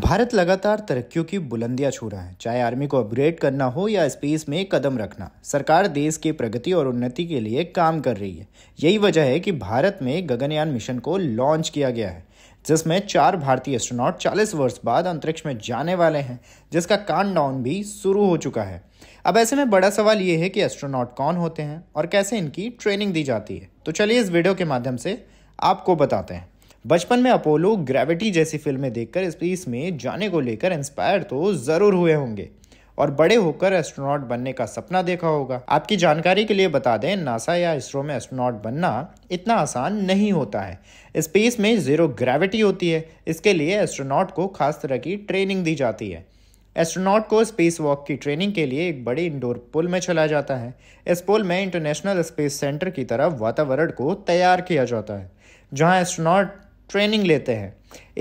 भारत लगातार तरक्कियों की बुलंदियां छू रहा है चाहे आर्मी को अपग्रेड करना हो या स्पेस में कदम रखना सरकार देश की प्रगति और उन्नति के लिए काम कर रही है यही वजह है कि भारत में गगनयान मिशन को लॉन्च किया गया है जिसमें चार भारतीय एस्ट्रोनॉट 40 वर्ष बाद अंतरिक्ष में जाने वाले हैं जिसका डाउन भी शुरू हो चुका है अब ऐसे में बड़ा सवाल ये है कि एस्ट्रोनॉट कौन होते हैं और कैसे इनकी ट्रेनिंग दी जाती है तो चलिए इस वीडियो के माध्यम से आपको बताते हैं बचपन में अपोलो ग्रेविटी जैसी फिल्में देखकर स्पेस में जाने को लेकर इंस्पायर तो ज़रूर हुए होंगे और बड़े होकर एस्ट्रोनॉट बनने का सपना देखा होगा आपकी जानकारी के लिए बता दें नासा या इसरो में एस्ट्रोनॉट बनना इतना आसान नहीं होता है स्पेस में ज़ीरो ग्रेविटी होती है इसके लिए एस्ट्रोनॉट को खास तरह की ट्रेनिंग दी जाती है एस्ट्रोनॉट को स्पेस वॉक की ट्रेनिंग के लिए एक बड़े इंडोर पुल में चला जाता है इस पुल में इंटरनेशनल स्पेस सेंटर की तरफ वातावरण को तैयार किया जाता है जहां एस्ट्रोनॉट ट्रेनिंग लेते हैं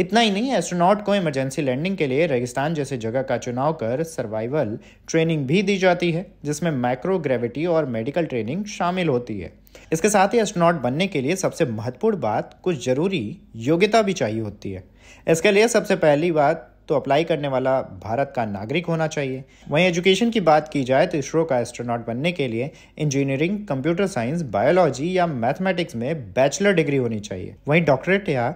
इतना ही नहीं एस्ट्रोनॉट को इमरजेंसी लैंडिंग के लिए रेगिस्तान जैसे जगह का चुनाव कर सर्वाइवल ट्रेनिंग भी दी जाती है जिसमें माइक्रो ग्रेविटी और मेडिकल ट्रेनिंग शामिल होती है इसके साथ ही एस्ट्रोनॉट बनने के लिए सबसे महत्वपूर्ण बात कुछ जरूरी योग्यता भी चाहिए होती है इसके लिए सबसे पहली बात तो अप्लाई करने वाला भारत का नागरिक होना चाहिए वहीं एजुकेशन की बात की जाए तो इसरो का एस्ट्रोनॉट बनने के लिए इंजीनियरिंग कंप्यूटर साइंस बायोलॉजी या मैथमेटिक्स में बैचलर डिग्री होनी चाहिए वहीं डॉक्टरेट या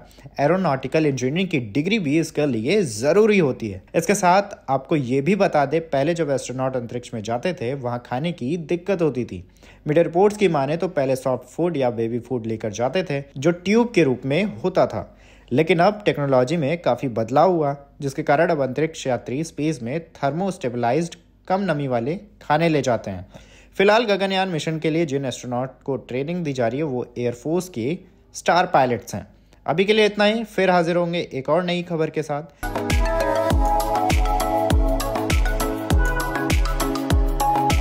एरोनॉटिकल इंजीनियरिंग की डिग्री भी इसके लिए ज़रूरी होती है इसके साथ आपको ये भी बता दे पहले जब एस्ट्रोनॉट अंतरिक्ष में जाते थे वहाँ खाने की दिक्कत होती थी मीडिया रिपोर्ट्स की माने तो पहले सॉफ्ट फूड या बेबी फूड लेकर जाते थे जो ट्यूब के रूप में होता था लेकिन अब टेक्नोलॉजी में काफ़ी बदलाव हुआ जिसके कारण अब अंतरिक्ष यात्री स्पेस में थर्मो कम नमी वाले खाने ले जाते हैं फिलहाल गगनयान मिशन के लिए जिन एस्ट्रोनॉट को ट्रेनिंग दी जा रही है वो एयरफोर्स के स्टार पायलट्स हैं अभी के लिए इतना ही फिर हाजिर होंगे एक और नई खबर के साथ